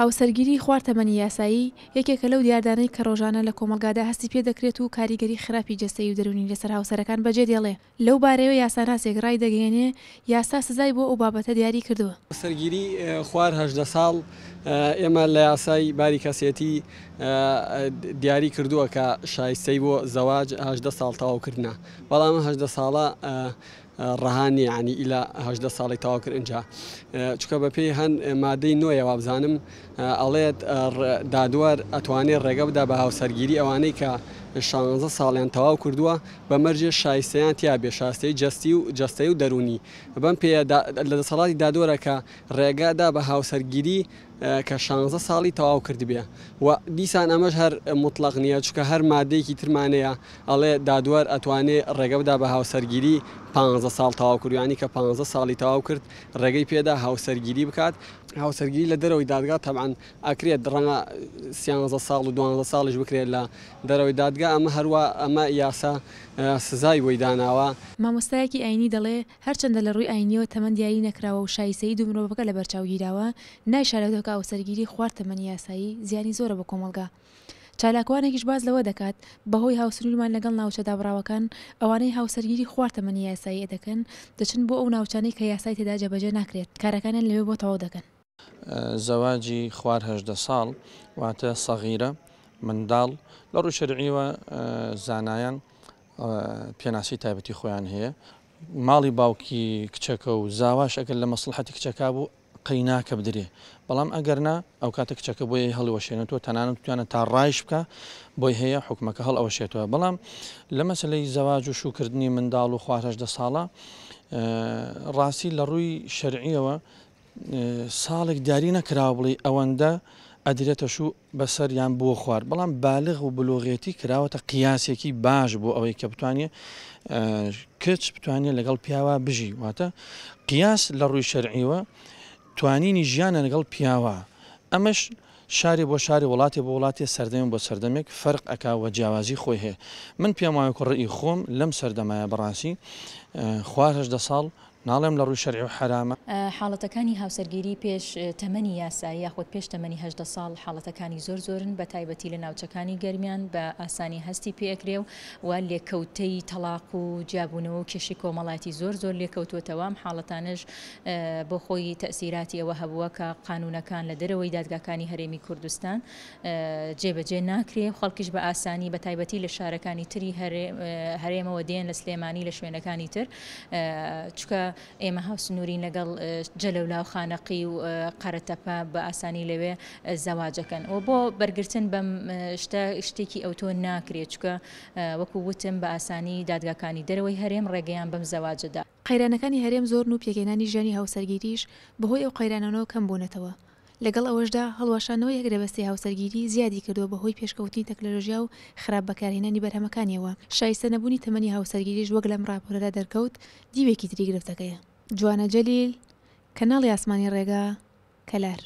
هاوسەرگیری خواردتەمەنی یاسایی یەکێکە لەو دیاردانەی کە ڕۆژانە لە کۆمەلگادا هەستی پێ دەکرێت و کاریگەری خراپی جەسەی و دەرونی لەسەر هاوسەرەکان بەجێ دێڵێ لەو بارەوە یاساناسێک ڕای دەگەێنێ یاسا سزای بۆ ئەو بابەتە دیاری کردووە سەرگیری خوارهدە ساڵ ئێمە لە یاسای باریکەسیەتی دیاری کردووە کە شایسەی بۆ زەواجهدە ساڵ تەواوکردە بەڵامهدە ساڵە ڕەهانی عنی ئیلاهدە ساڵی تەواوکرد اینجا چکە بە پێی هەند مادەی نوۆیەوە بزانم ئەڵێت دادوار ئەتوانێت ڕێگە بدا بە هاوسەرگیری ئەوانەی کە شانزە ساڵیان تەواو کردووە بە مەرجێ شایسەیان تیا بێشاستەی جستی و جستەی و دەرونی بەم پێ لە دەسەڵاتی دادۆرەکە ڕێگادا بە هاوسەرگیری کە شانزە ساڵی تەواو کردبێ و دیس ئیسان ئەمەش هەر مطلق نییە چکە هەر مادەیەکی ترمانەیە ئەڵێ دادوار ئەتوانێت ڕێگەبدا بە هاوسەرگیری پ ساڵ تەواو کوریانی کە پ ساڵی تەواو کرد ڕێگەی پێدا هاوسەرگیری بکات هاوسەرگیری لە دەرەوەی دادگا تەعاان ئەکرێت ڕەنگە سیانزە ساڵ و دو ساڵش بکرێت لە دەرەوەی دادگا ئەمە هەروە ئەمە یاسا سزای وەیداناوە مامۆستایەکی ئاینی دەڵێ هەرچەندە لە ڕووی ئاینیەوە تەمەندیایی نەکراوە و شایسەی دو مرۆڤەکە لە بەرچاوگیراوە نایشارەتەکە ئەو سەرگیری خوارد تەمەنی یاسایی زیانی زۆرە بە کۆمەلگا. چالاکوانێکیش باز لەوە دەکات بەهۆی هاوسنوورمان لەگەڵ ناوچە دابراوەکان ئەوانەی هاوسەرگیری خوارتەمەنی یاسایی دەکەن دەچن بۆ ئەو ناوچانەی کە یاسای تێدا جەبەجێ ناکرێت کارەکانیان لەوێ بۆ تەواو دەکەن زەواجی خوارهدە ساڵ واتە سەغیرە منداڵ لە ڕوو شەرعیوە زانایان پێناسی تایبەتی خۆیان هەیە ماڵی باوکی کچەکە و زاواش ئەگەر لە مەسلحەتی کچەکە بوو قەیناکە بدرێ بەڵام ئەگەرنا ئەو کاتە کچەکە بۆی هەڵوەشێنێتەوە تەنانە توانە تا ڕایش بکە بۆی هەیە حکومەکە هەڵ ئەوەشێتەوە بەڵام لە مەسلەی زەواج و شوکردنی منداڵ و خوارەشدە ساڵە ڕاستی لە ڕووی شەرعیەوە ساڵێک داری نەکراوە بڵی ئەوەندە ئەدرێتە شو بەسەر یان بۆ خوارد بەڵام بالغ و بلوغێتی کراوەتە قیاسێکی باش بۆ ئەوەی کە بتوانێت کچ بتوانێت لەگەڵ پیاوە بژی واتە قیاس لە ڕووی شەرعیوە توانینی ژیانە لەگەڵ پیاوە ئەمەش شاری بۆ شاری وڵاتی بۆ وڵاتی سەردەم بۆ سەردەمێک فەرق ئەکاوە جیاوازی خۆی هەیە من پیاماوە کوڕی خۆم لەم سەردەمایە بەڕاستی خوارهدە ساڵ ناڵێم لە ڕووی شەرعی و حرامە حاڵەتەکانی هاوسەرگیری پێش تەمەنی یاسایی یاخود پێش تەمەنی هەدە ساڵ حاڵەتەکانی زۆر زۆرن بە تایبەتی لە ناوچەکانی گەرمیان بە ئاسانی هەستی پێکرێ و و لێکەوتەی تەلاق و جیاببوونەوە و کشی کۆمەڵاتی زۆر زۆر لێکەوتوتەوام حاڵەتانش بۆ خۆی تەسیراتی ئەوە هەبووە کە قانونەکان لە دەرەوەی دادگاکانی هەرێمی کوردستان جێبەجێ ناکرێ خەڵکیش بە ئاسانی بە تایبەتی لە شارەکانی تری هەرێمەوە دێن لە سلێمانی لە شوێنەکانی تر چکە ئێمە هاوسنووری لەگەڵ جەلەولااو خانەقی و قەرەتەپە بە ئاسانی لەوێ زەواجەکەن ئەو بۆ بەرگتن بەم شتێکی ئەوتۆ ناکرێت چکە وەکو وتم بە ئاسانی دادگاکانی دەرەوەی هەرێم ڕێگەیان بەم زەواجدا قەیرانەکانی هەرێم زۆر و پێگەینانی ژانی هاوسەرگیریش بەهۆی ئەو قەیرانانەوە کەم بوونەتەوە لەگەڵ ئەوەشدا هەڵواشانەوە یەکرەبەستی هاوسەرگیری زیادی کردو بەهۆی پێشکەوتنی تەکنەلۆژیا و خراپ بەکارهێنانی بەرهەمەکانیەوە شایستە نەبوونی تەمەنی هاوسەرگیریش وەک لەم راپۆرەدا دەرکەوت دیوێکی تری گرفتەکەیە جوانە جەلیل کەناڵی ئاسمانی ڕێگا کەلار